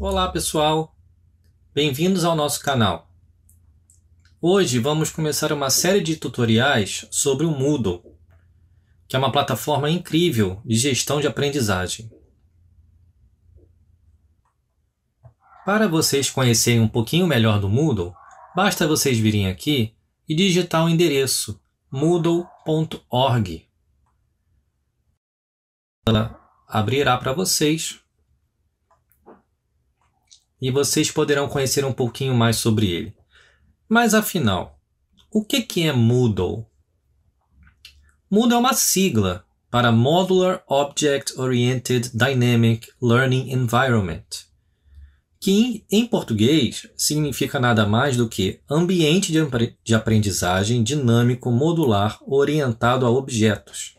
Olá pessoal, bem-vindos ao nosso canal. Hoje vamos começar uma série de tutoriais sobre o Moodle, que é uma plataforma incrível de gestão de aprendizagem. Para vocês conhecerem um pouquinho melhor do Moodle, basta vocês virem aqui e digitar o endereço moodle.org. Ela abrirá para vocês e vocês poderão conhecer um pouquinho mais sobre ele. Mas afinal, o que, que é Moodle? Moodle é uma sigla para Modular Object Oriented Dynamic Learning Environment, que em português significa nada mais do que ambiente de aprendizagem dinâmico modular orientado a objetos.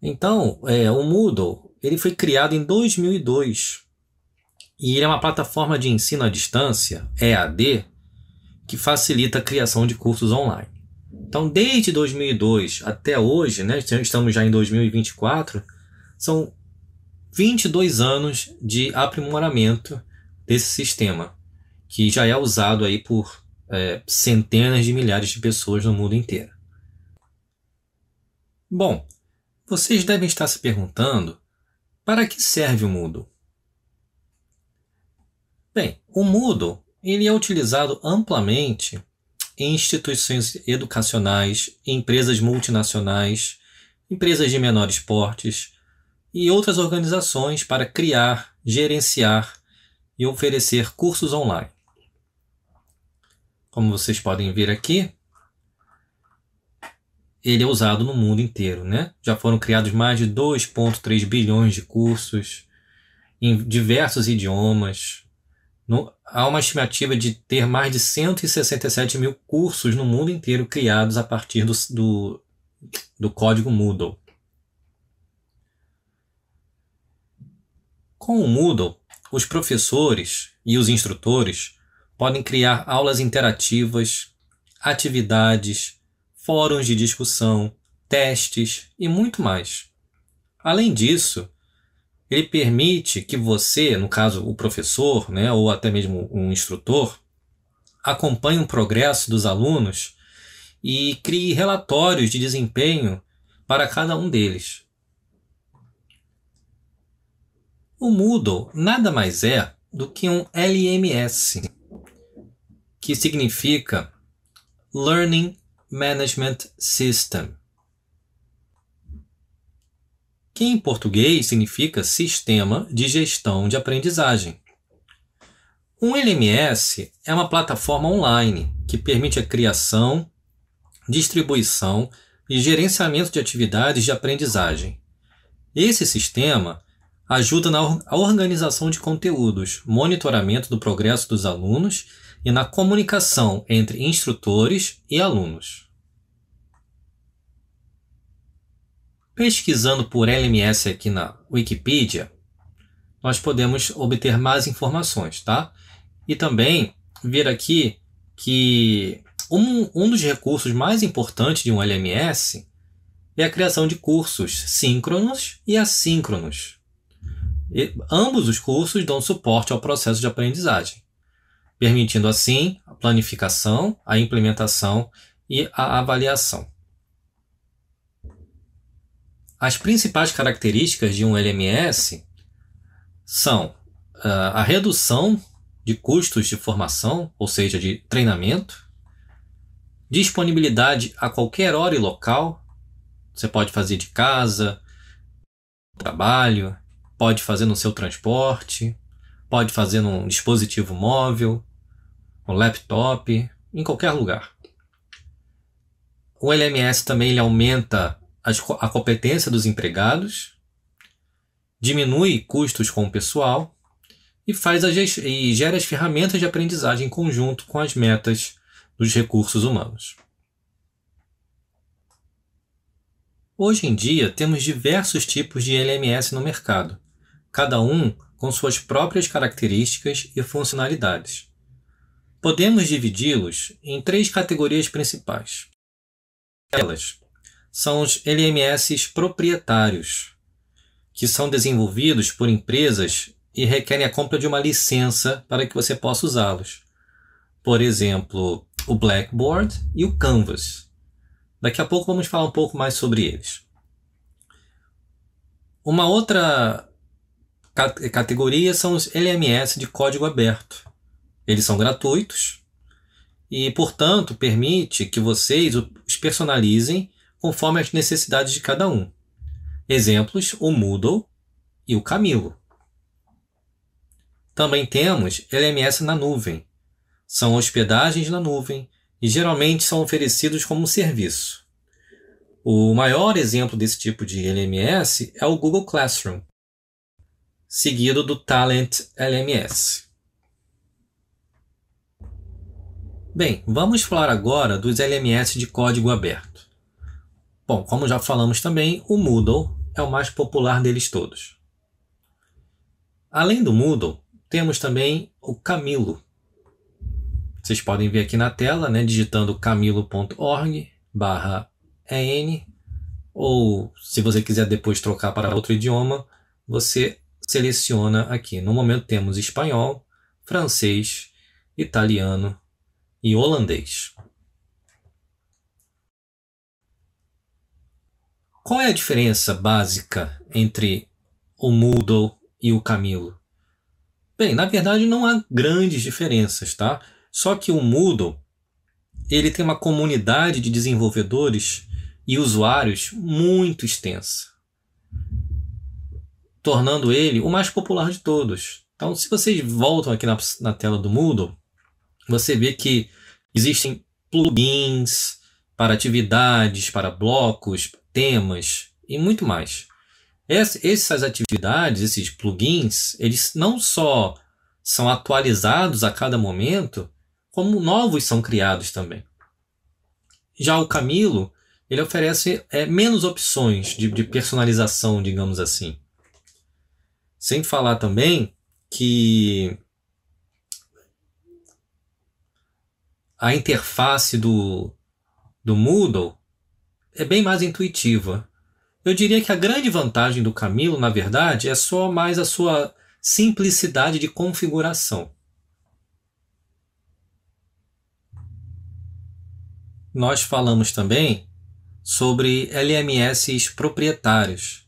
Então, é, o Moodle ele foi criado em 2002 e ele é uma plataforma de ensino à distância, EAD, que facilita a criação de cursos online. Então, desde 2002 até hoje, né, estamos já em 2024, são 22 anos de aprimoramento desse sistema, que já é usado aí por é, centenas de milhares de pessoas no mundo inteiro. Bom, vocês devem estar se perguntando para que serve o Moodle? Bem, o Moodle ele é utilizado amplamente em instituições educacionais, em empresas multinacionais, empresas de menores portes e outras organizações para criar, gerenciar e oferecer cursos online. Como vocês podem ver aqui, ele é usado no mundo inteiro, né? Já foram criados mais de 2,3 bilhões de cursos em diversos idiomas, no, há uma estimativa de ter mais de 167 mil cursos no mundo inteiro criados a partir do, do, do código Moodle. Com o Moodle, os professores e os instrutores podem criar aulas interativas, atividades, fóruns de discussão, testes e muito mais. Além disso, ele permite que você, no caso o professor, né, ou até mesmo um instrutor, acompanhe o progresso dos alunos e crie relatórios de desempenho para cada um deles. O Moodle nada mais é do que um LMS, que significa Learning Management System que em português significa Sistema de Gestão de Aprendizagem. Um LMS é uma plataforma online que permite a criação, distribuição e gerenciamento de atividades de aprendizagem. Esse sistema ajuda na organização de conteúdos, monitoramento do progresso dos alunos e na comunicação entre instrutores e alunos. Pesquisando por LMS aqui na Wikipedia, nós podemos obter mais informações, tá? E também ver aqui que um, um dos recursos mais importantes de um LMS é a criação de cursos síncronos e assíncronos. E ambos os cursos dão suporte ao processo de aprendizagem, permitindo assim a planificação, a implementação e a avaliação. As principais características de um LMS são uh, a redução de custos de formação, ou seja, de treinamento, disponibilidade a qualquer hora e local. Você pode fazer de casa, trabalho, pode fazer no seu transporte, pode fazer num dispositivo móvel, um laptop, em qualquer lugar. O LMS também ele aumenta as, a competência dos empregados, diminui custos com o pessoal e, faz a, e gera as ferramentas de aprendizagem em conjunto com as metas dos recursos humanos. Hoje em dia, temos diversos tipos de LMS no mercado, cada um com suas próprias características e funcionalidades. Podemos dividi-los em três categorias principais. Elas são os LMS proprietários, que são desenvolvidos por empresas e requerem a compra de uma licença para que você possa usá-los. Por exemplo, o Blackboard e o Canvas. Daqui a pouco vamos falar um pouco mais sobre eles. Uma outra categoria são os LMS de código aberto. Eles são gratuitos e, portanto, permite que vocês os personalizem conforme as necessidades de cada um. Exemplos: o Moodle e o Camilo. Também temos LMS na nuvem. São hospedagens na nuvem e geralmente são oferecidos como um serviço. O maior exemplo desse tipo de LMS é o Google Classroom, seguido do Talent LMS. Bem, vamos falar agora dos LMS de código aberto. Bom, como já falamos também, o Moodle é o mais popular deles todos. Além do Moodle, temos também o Camilo. Vocês podem ver aqui na tela, né, digitando camilo.org barra en, ou se você quiser depois trocar para outro idioma, você seleciona aqui. No momento temos espanhol, francês, italiano e holandês. Qual é a diferença básica entre o Moodle e o Camilo? Bem, na verdade não há grandes diferenças, tá? Só que o Moodle ele tem uma comunidade de desenvolvedores e usuários muito extensa, tornando ele o mais popular de todos. Então, se vocês voltam aqui na, na tela do Moodle, você vê que existem plugins para atividades, para blocos, temas e muito mais. Essas atividades, esses plugins, eles não só são atualizados a cada momento, como novos são criados também. Já o Camilo, ele oferece é, menos opções de, de personalização, digamos assim. Sem falar também que a interface do, do Moodle é bem mais intuitiva. Eu diria que a grande vantagem do Camilo, na verdade, é só mais a sua simplicidade de configuração. Nós falamos também sobre LMS proprietários.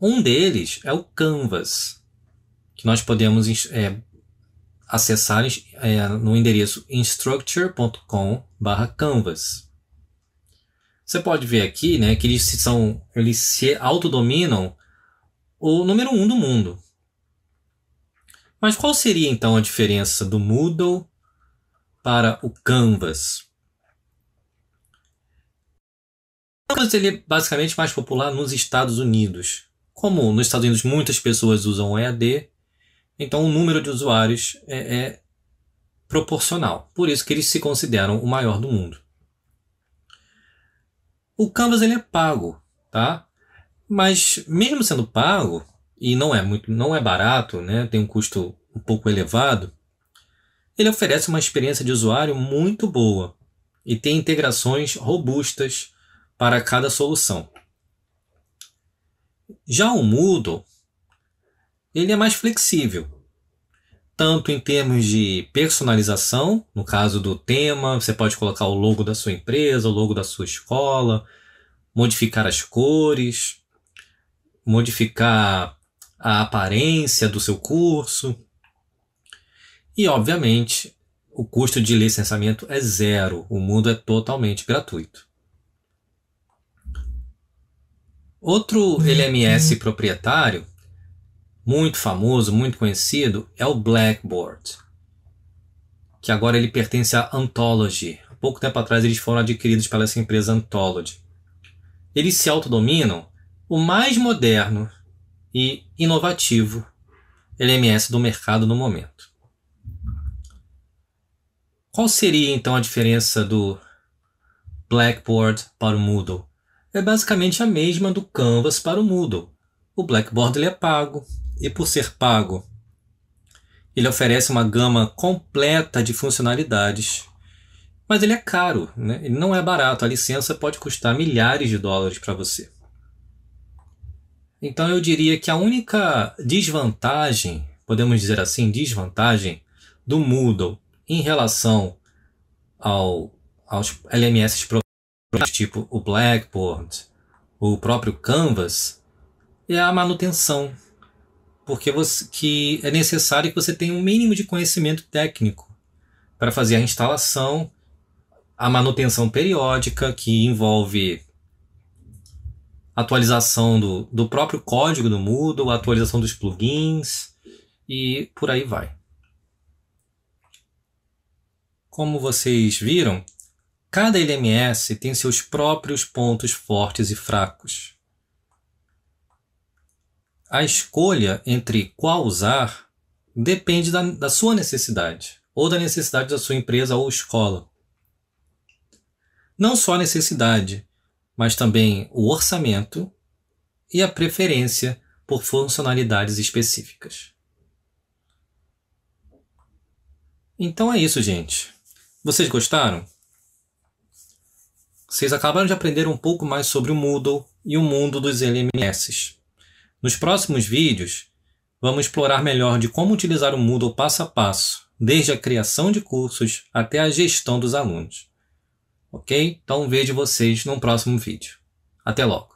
Um deles é o Canvas, que nós podemos é, acessar é, no endereço instructure.com/canvas. Você pode ver aqui, né, que eles são, eles se autodominam o número um do mundo. Mas qual seria então a diferença do Moodle para o Canvas? O Canvas ele é basicamente mais popular nos Estados Unidos. Como nos Estados Unidos muitas pessoas usam EAD, então o número de usuários é, é proporcional. Por isso que eles se consideram o maior do mundo. O Canvas ele é pago, tá? Mas mesmo sendo pago, e não é muito, não é barato, né? Tem um custo um pouco elevado. Ele oferece uma experiência de usuário muito boa e tem integrações robustas para cada solução. Já o Moodle, ele é mais flexível, tanto em termos de personalização, no caso do tema, você pode colocar o logo da sua empresa, o logo da sua escola, modificar as cores, modificar a aparência do seu curso. E, obviamente, o custo de licenciamento é zero, o mundo é totalmente gratuito. Outro hum. LMS proprietário, muito famoso, muito conhecido, é o Blackboard, que agora ele pertence à Anthology. Há pouco tempo atrás eles foram adquiridos pela essa empresa Anthology eles se autodominam o mais moderno e inovativo LMS do mercado no momento. Qual seria então a diferença do Blackboard para o Moodle? É basicamente a mesma do Canvas para o Moodle. O Blackboard ele é pago e por ser pago, ele oferece uma gama completa de funcionalidades mas ele é caro, né? ele não é barato. A licença pode custar milhares de dólares para você. Então eu diria que a única desvantagem, podemos dizer assim, desvantagem do Moodle em relação ao, aos LMS profissionais, tipo o Blackboard, o próprio Canvas, é a manutenção. Porque você, que é necessário que você tenha um mínimo de conhecimento técnico para fazer a instalação a manutenção periódica, que envolve atualização do, do próprio código do Moodle, atualização dos plugins e por aí vai. Como vocês viram, cada LMS tem seus próprios pontos fortes e fracos. A escolha entre qual usar depende da, da sua necessidade ou da necessidade da sua empresa ou escola não só a necessidade, mas também o orçamento e a preferência por funcionalidades específicas. Então é isso, gente. Vocês gostaram? Vocês acabaram de aprender um pouco mais sobre o Moodle e o mundo dos LMS. Nos próximos vídeos, vamos explorar melhor de como utilizar o Moodle passo a passo, desde a criação de cursos até a gestão dos alunos. Ok? Então vejo vocês no próximo vídeo. Até logo!